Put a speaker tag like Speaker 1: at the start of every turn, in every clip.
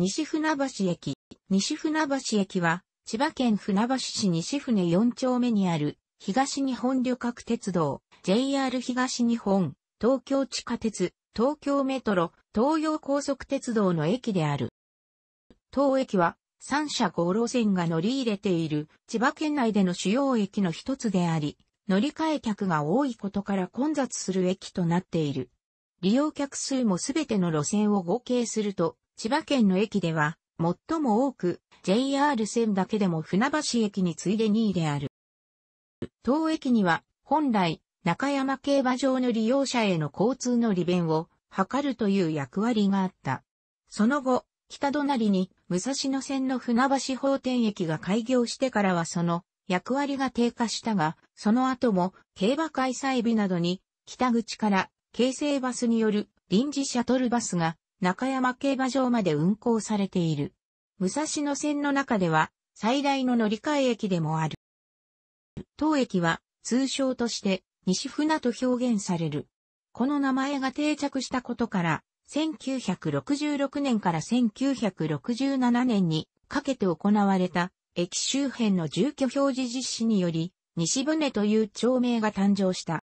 Speaker 1: 西船橋駅。西船橋駅は、千葉県船橋市西船4丁目にある、東日本旅客鉄道、JR 東日本、東京地下鉄、東京メトロ、東洋高速鉄道の駅である。当駅は、三社合路線が乗り入れている千葉県内での主要駅の一つであり、乗り換え客が多いことから混雑する駅となっている。利用客数もすべての路線を合計すると千葉県の駅では、最も多く、JR 線だけでも船橋駅に次いで2位である。当駅には、本来、中山競馬場の利用者への交通の利便を図るという役割があった。その後、北隣に武蔵野線の船橋法店駅が開業してからはその役割が低下したが、その後も競馬開催日などに北口から京成バスによる臨時シャトルバスが中山競馬場まで運行されている。武蔵野線の中では最大の乗り換え駅でもある。当駅は通称として西船と表現される。この名前が定着したことから、1966年から1967年にかけて行われた駅周辺の住居表示実施により、西船という町名が誕生した。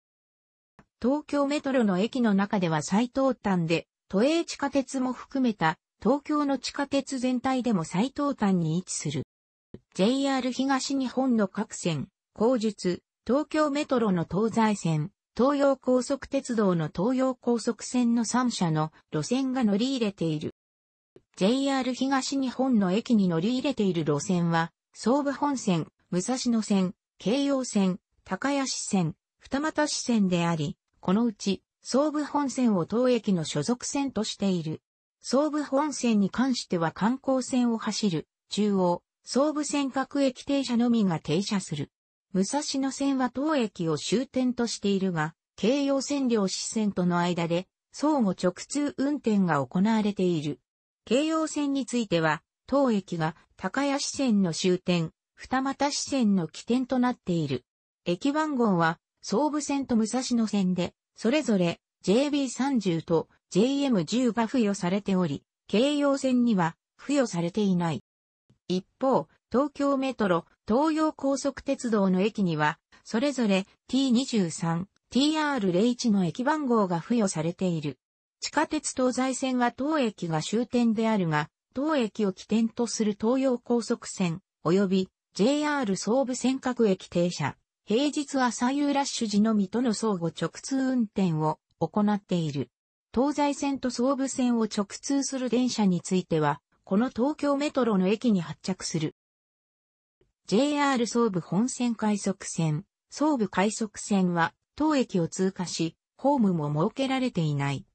Speaker 1: 東京メトロの駅の中では最東端で都営地下鉄も含めた東京の地下鉄全体でも最東端に位置する。JR 東日本の各線、後述、東京メトロの東西線、東洋高速鉄道の東洋高速線の3社の路線が乗り入れている。JR 東日本の駅に乗り入れている路線は、総武本線、武蔵野線、京葉線、高谷市線、二俣市線であり、このうち総武本線を当駅の所属線としている。総武本線に関しては観光線を走る、中央、総武線各駅停車のみが停車する。武蔵野線は当駅を終点としているが、京葉線両支線との間で、相互直通運転が行われている。京葉線については、当駅が高谷支線の終点、二俣支線の起点となっている。駅番号は、総武線と武蔵野線で、それぞれ JB30 と JM10 が付与されており、京葉線には付与されていない。一方、東京メトロ、東洋高速鉄道の駅には、それぞれ T23、TR01 の駅番号が付与されている。地下鉄東西線は当駅が終点であるが、当駅を起点とする東洋高速線、及び JR 総武線各駅停車、平日朝夕ラッシュ時のみとの相互直通運転を行っている。東西線と総武線を直通する電車については、この東京メトロの駅に発着する。JR 総武本線快速線、総武快速線は当駅を通過し、ホームも設けられていない。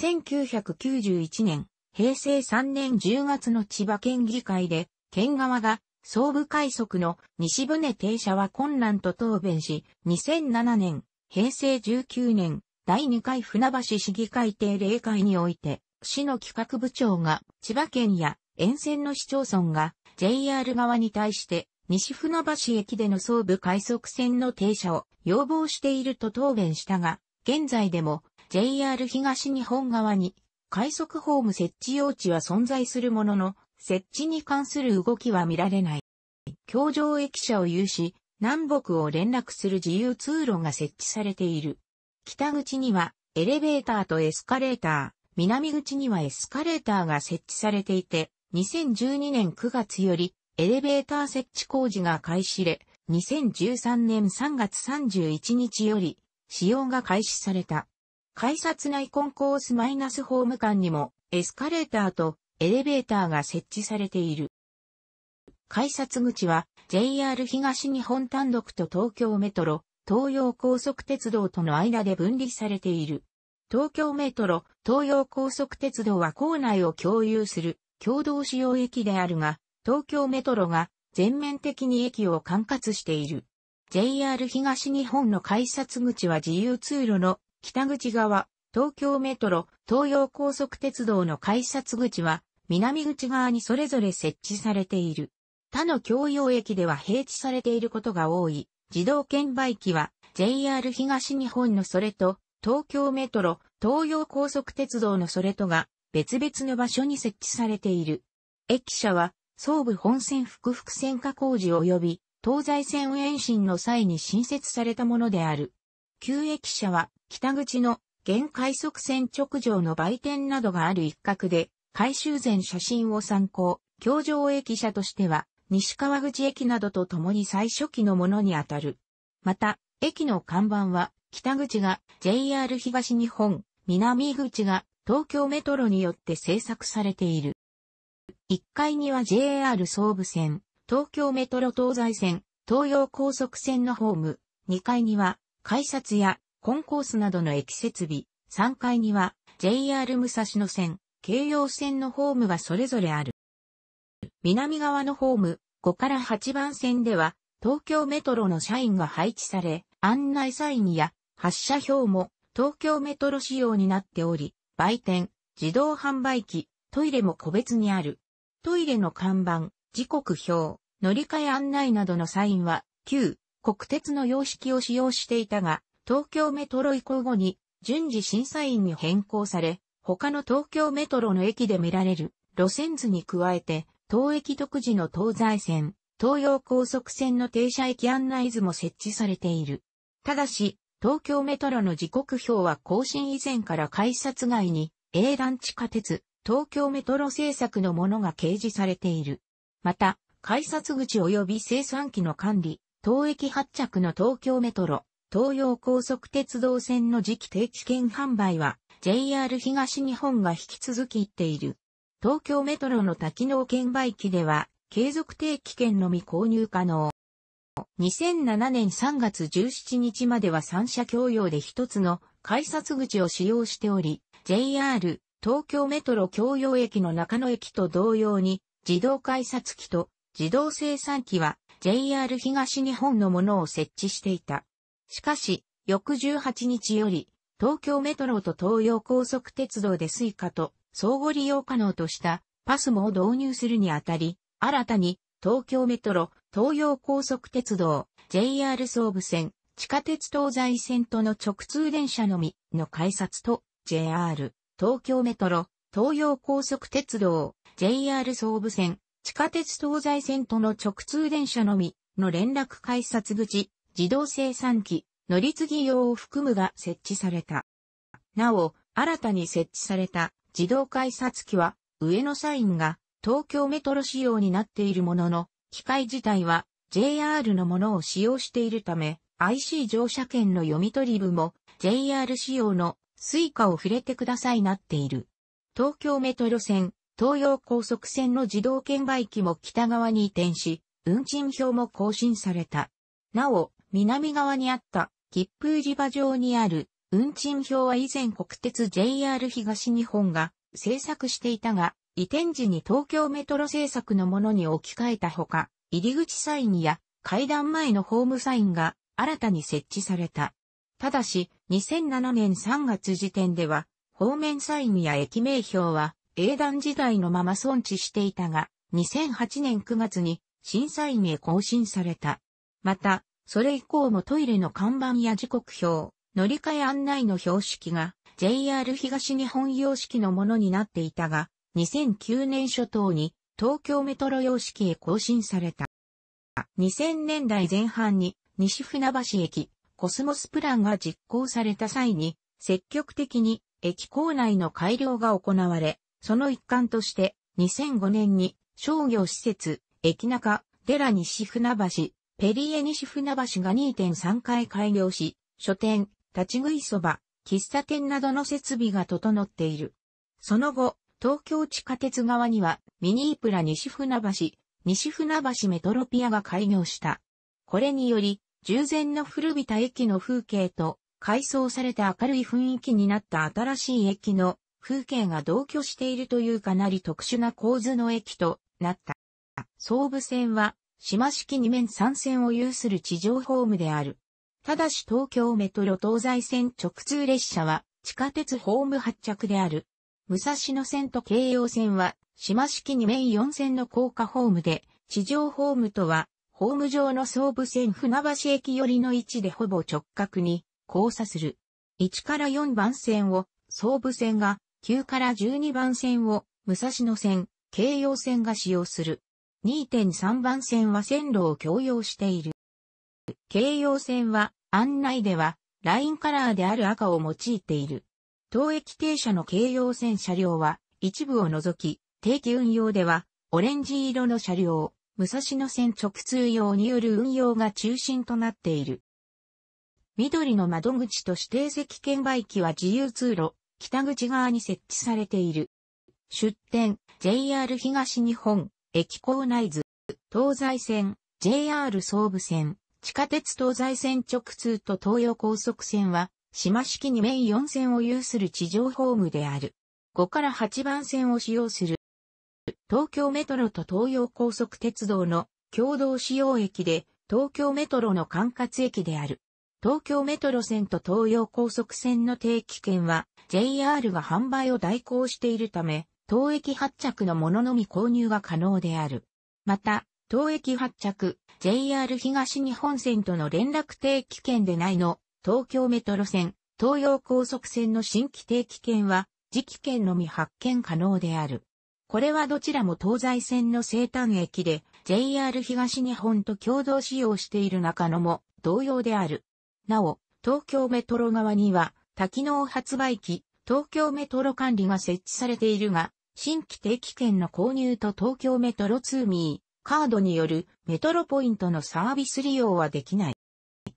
Speaker 1: 1991年、平成3年10月の千葉県議会で、県側が総武快速の西船停車は困難と答弁し、2007年、平成19年、第2回船橋市議会定例会において、市の企画部長が千葉県や沿線の市町村が JR 側に対して西船橋駅での総武快速線の停車を要望していると答弁したが、現在でも JR 東日本側に快速ホーム設置用地は存在するものの、設置に関する動きは見られない。橋上駅舎を有し、南北を連絡する自由通路が設置されている。北口にはエレベーターとエスカレーター、南口にはエスカレーターが設置されていて、2012年9月よりエレベーター設置工事が開始で、2013年3月31日より使用が開始された。改札内コンコースマイナスホーム間にもエスカレーターとエレベーターが設置されている。改札口は JR 東日本単独と東京メトロ、東洋高速鉄道との間で分離されている。東京メトロ、東洋高速鉄道は構内を共有する共同使用駅であるが、東京メトロが全面的に駅を管轄している。JR 東日本の改札口は自由通路の北口側、東京メトロ、東洋高速鉄道の改札口は、南口側にそれぞれ設置されている。他の共用駅では平地されていることが多い。自動券売機は JR 東日本のそれと東京メトロ、東洋高速鉄道のそれとが別々の場所に設置されている。駅舎は総武本線複々線化工事及び東西線延伸の際に新設されたものである。旧駅舎は北口の現快速線直上の売店などがある一角で、改修前写真を参考、京上駅舎としては、西川口駅などと共に最初期のものにあたる。また、駅の看板は、北口が JR 東日本、南口が東京メトロによって制作されている。1階には JR 総武線、東京メトロ東西線、東洋高速線のホーム、2階には改札やコンコースなどの駅設備、3階には JR 武蔵野線、京葉線のホームがそれぞれある。南側のホーム、5から8番線では、東京メトロの社員が配置され、案内サインや発車表も東京メトロ仕様になっており、売店、自動販売機、トイレも個別にある。トイレの看板、時刻表、乗り換え案内などのサインは、旧国鉄の様式を使用していたが、東京メトロ移行後に順次審査員に変更され、他の東京メトロの駅で見られる路線図に加えて、東駅独自の東西線、東洋高速線の停車駅案内図も設置されている。ただし、東京メトロの時刻表は更新以前から改札外に、A ラン地下鉄、東京メトロ政策のものが掲示されている。また、改札口及び生産機の管理、東駅発着の東京メトロ、東洋高速鉄道線の次期定期券販売は JR 東日本が引き続き行っている。東京メトロの多機能券売機では継続定期券のみ購入可能。2007年3月17日までは3社共用で1つの改札口を使用しており、JR 東京メトロ共用駅の中野駅と同様に自動改札機と自動生産機は JR 東日本のものを設置していた。しかし、翌18日より、東京メトロと東洋高速鉄道で Suica と相互利用可能としたパスモを導入するにあたり、新たに東京メトロ、東洋高速鉄道、JR 総武線、地下鉄東西線との直通電車のみの改札と JR、東京メトロ、東洋高速鉄道、JR 総武線、地下鉄東西線との直通電車のみの連絡改札口、自動生産機、乗り継ぎ用を含むが設置された。なお、新たに設置された自動改札機は、上のサインが東京メトロ仕様になっているものの、機械自体は JR のものを使用しているため、IC 乗車券の読み取り部も JR 仕様のスイカを触れてくださいなっている。東京メトロ線、東洋高速線の自動券売機も北側に移転し、運賃表も更新された。なお、南側にあった切符売り場上にある運賃表は以前国鉄 JR 東日本が制作していたが、移転時に東京メトロ制作のものに置き換えたほか、入り口サインや階段前のホームサインが新たに設置された。ただし、2007年3月時点では、方面サインや駅名表は英断時代のまま存置していたが、2008年9月に審査員へ更新された。また、それ以降もトイレの看板や時刻表、乗り換え案内の標識が JR 東日本様式のものになっていたが、2009年初頭に東京メトロ様式へ更新された。2000年代前半に西船橋駅コスモスプランが実行された際に積極的に駅構内の改良が行われ、その一環として2005年に商業施設駅中、寺西船橋ペリエ西船橋が2.3回開業し、書店、立ち食いそば、喫茶店などの設備が整っている。その後、東京地下鉄側には、ミニープラ西船橋、西船橋メトロピアが開業した。これにより、従前の古びた駅の風景と、改装された明るい雰囲気になった新しい駅の風景が同居しているというかなり特殊な構図の駅となった。総武線は島式2面3線を有する地上ホームである。ただし東京メトロ東西線直通列車は地下鉄ホーム発着である。武蔵野線と京葉線は島式2面4線の高架ホームで、地上ホームとは、ホーム上の総武線船橋駅寄りの位置でほぼ直角に交差する。1から4番線を、総武線が、9から12番線を、武蔵野線、京葉線が使用する。2.3番線は線路を共用している。京葉線は案内ではラインカラーである赤を用いている。当駅停車の京葉線車両は一部を除き、定期運用ではオレンジ色の車両、武蔵野線直通用による運用が中心となっている。緑の窓口と指定席券売機は自由通路、北口側に設置されている。出店、JR 東日本、駅構内図、東西線、JR 総武線、地下鉄東西線直通と東洋高速線は、島式に面4線を有する地上ホームである。5から8番線を使用する。東京メトロと東洋高速鉄道の共同使用駅で、東京メトロの管轄駅である。東京メトロ線と東洋高速線の定期券は JR が販売を代行しているため、当駅発着のもののみ購入が可能である。また、当駅発着、JR 東日本線との連絡定期券でないの、東京メトロ線、東洋高速線の新規定期券は、時期券のみ発券可能である。これはどちらも東西線の生誕駅で、JR 東日本と共同使用している中野も同様である。なお、東京メトロ側には、多機能発売機、東京メトロ管理が設置されているが、新規定期券の購入と東京メトロツーミーカードによるメトロポイントのサービス利用はできない。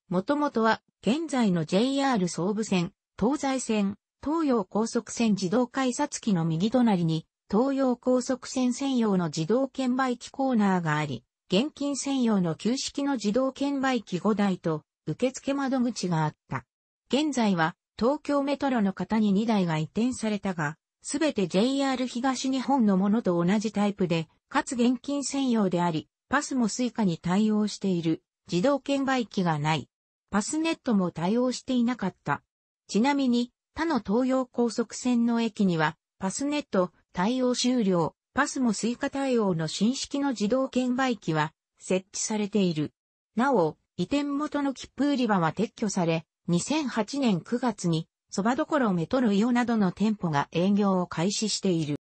Speaker 1: もともとは現在の JR 総武線、東西線、東洋高速線自動改札機の右隣に東洋高速線専用の自動券売機コーナーがあり、現金専用の旧式の自動券売機5台と受付窓口があった。現在は東京メトロの型に2台が移転されたが、すべて JR 東日本のものと同じタイプで、かつ現金専用であり、パスもスイカに対応している、自動券売機がない。パスネットも対応していなかった。ちなみに、他の東洋高速線の駅には、パスネット、対応終了、パスもスイカ対応の新式の自動券売機は設置されている。なお、移転元の切符売り場は撤去され、2008年9月に、そばどころメトロイオなどの店舗が営業を開始している。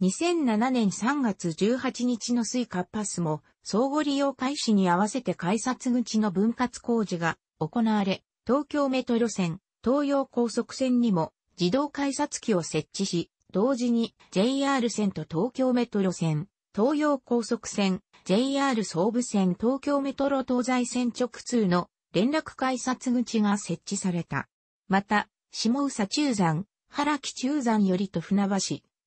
Speaker 1: 2007年3月18日のスイカパスも、相互利用開始に合わせて改札口の分割工事が行われ、東京メトロ線、東洋高速線にも自動改札機を設置し、同時に JR 線と東京メトロ線、東洋高速線、JR 総武線東京メトロ東西線直通の連絡改札口が設置された。また、下宇佐中山、原木中山よりと船橋、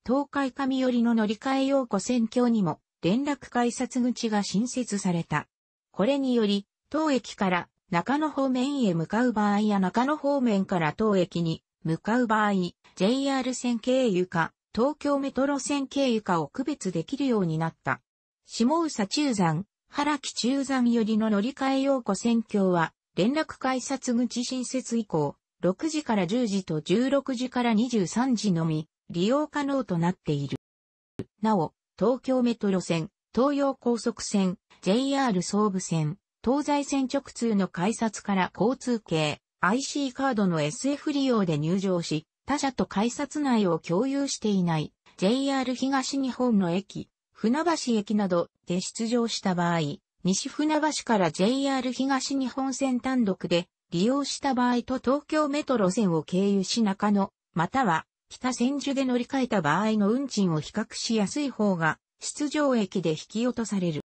Speaker 1: 東海上よりの乗り換え用湖線橋にも連絡改札口が新設された。これにより、当駅から中野方面へ向かう場合や中野方面から当駅に向かう場合、JR 線経由か、東京メトロ線経由かを区別できるようになった。下宇佐中山、原木中山よりの乗り換え用湖線橋は、連絡改札口新設以降、6時から10時と16時から23時のみ、利用可能となっている。なお、東京メトロ線、東洋高速線、JR 総武線、東西線直通の改札から交通系、IC カードの SF 利用で入場し、他社と改札内を共有していない JR 東日本の駅、船橋駅などで出場した場合、西船橋から JR 東日本線単独で利用した場合と東京メトロ線を経由し中野、または北千住で乗り換えた場合の運賃を比較しやすい方が出場駅で引き落とされる。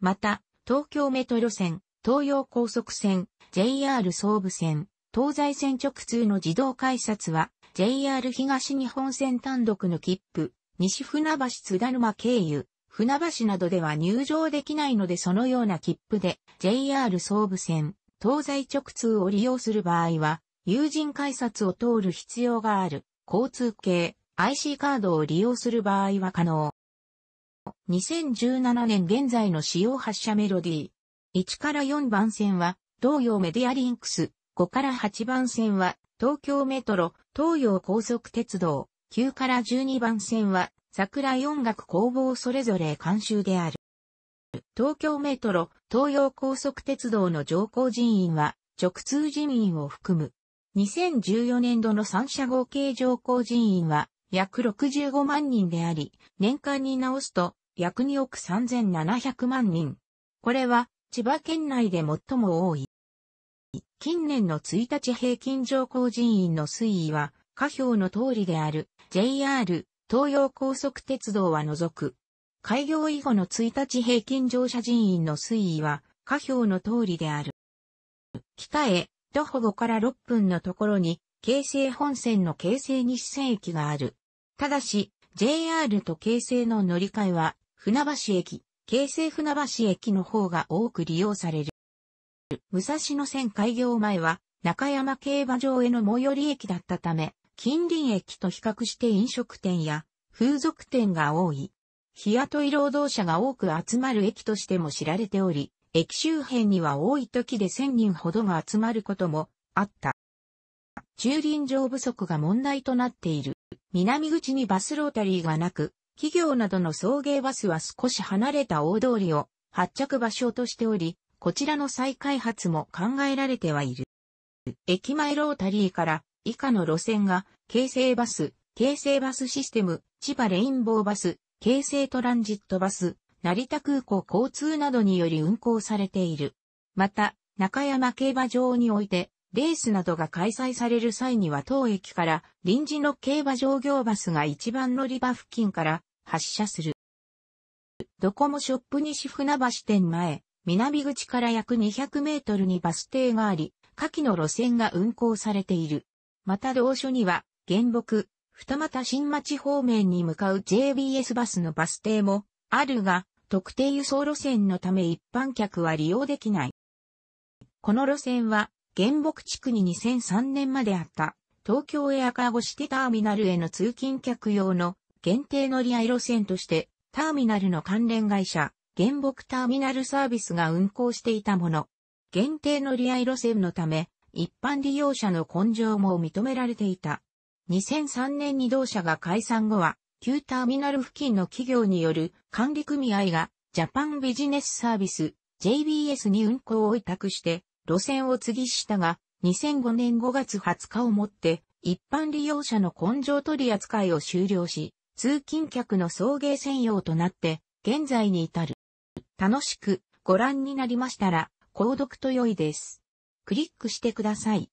Speaker 1: また、東京メトロ線、東洋高速線、JR 総武線、東西線直通の自動改札は JR 東日本線単独の切符、西船橋津田沼経由、船橋などでは入場できないのでそのような切符で JR 総武線、東西直通を利用する場合は、友人改札を通る必要がある交通系 IC カードを利用する場合は可能。2017年現在の使用発車メロディー。1から4番線は東洋メディアリンクス、5から8番線は東京メトロ、東洋高速鉄道、9から12番線は桜音楽工房それぞれ監修である。東京メトロ、東洋高速鉄道の乗降人員は、直通人員を含む。2014年度の三社合計乗降人員は、約65万人であり、年間に直すと、約2億3700万人。これは、千葉県内で最も多い。近年の1日平均乗降人員の推移は、下表の通りである JR 東洋高速鉄道は除く。開業以後の1日平均乗車人員の推移は、下表の通りである。北へ、徒歩5から6分のところに、京成本線の京成西線駅がある。ただし、JR と京成の乗り換えは、船橋駅、京成船橋駅の方が多く利用される。武蔵野線開業前は、中山競馬場への最寄り駅だったため、近隣駅と比較して飲食店や風俗店が多い。日雇い労働者が多く集まる駅としても知られており、駅周辺には多い時で1000人ほどが集まることもあった。駐輪場不足が問題となっている。南口にバスロータリーがなく、企業などの送迎バスは少し離れた大通りを発着場所としており、こちらの再開発も考えられてはいる。駅前ロータリーから以下の路線が、京成バス、京成バスシステム、千葉レインボーバス、京成トランジットバス、成田空港交通などにより運行されている。また、中山競馬場において、レースなどが開催される際には当駅から臨時の競馬場業バスが一番乗り場付近から発車する。ドコモショップ西船橋店前、南口から約200メートルにバス停があり、下記の路線が運行されている。また同所には、原木、二股新町方面に向かう JBS バスのバス停もあるが、特定輸送路線のため一般客は利用できない。この路線は、原木地区に2003年まであった、東京エアカーゴシティターミナルへの通勤客用の限定乗り合い路線として、ターミナルの関連会社、原木ターミナルサービスが運行していたもの。限定乗り合い路線のため、一般利用者の根性も認められていた。2003年に同社が解散後は、旧ターミナル付近の企業による管理組合がジャパンビジネスサービス JBS に運行を委託して路線を継ぎしたが、2005年5月20日をもって一般利用者の根性取り扱いを終了し、通勤客の送迎専用となって現在に至る。楽しくご覧になりましたら、購読と良いです。クリックしてください。